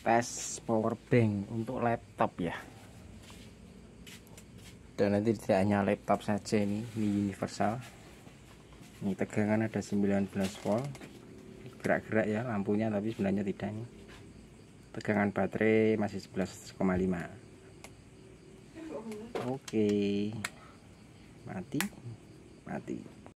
tes power bank untuk laptop ya dan nanti tidak hanya laptop saja ini ini universal ini tegangan ada 19 volt gerak-gerak ya lampunya tapi sebenarnya tidak nih tegangan baterai masih 11,5 oke okay. mati mati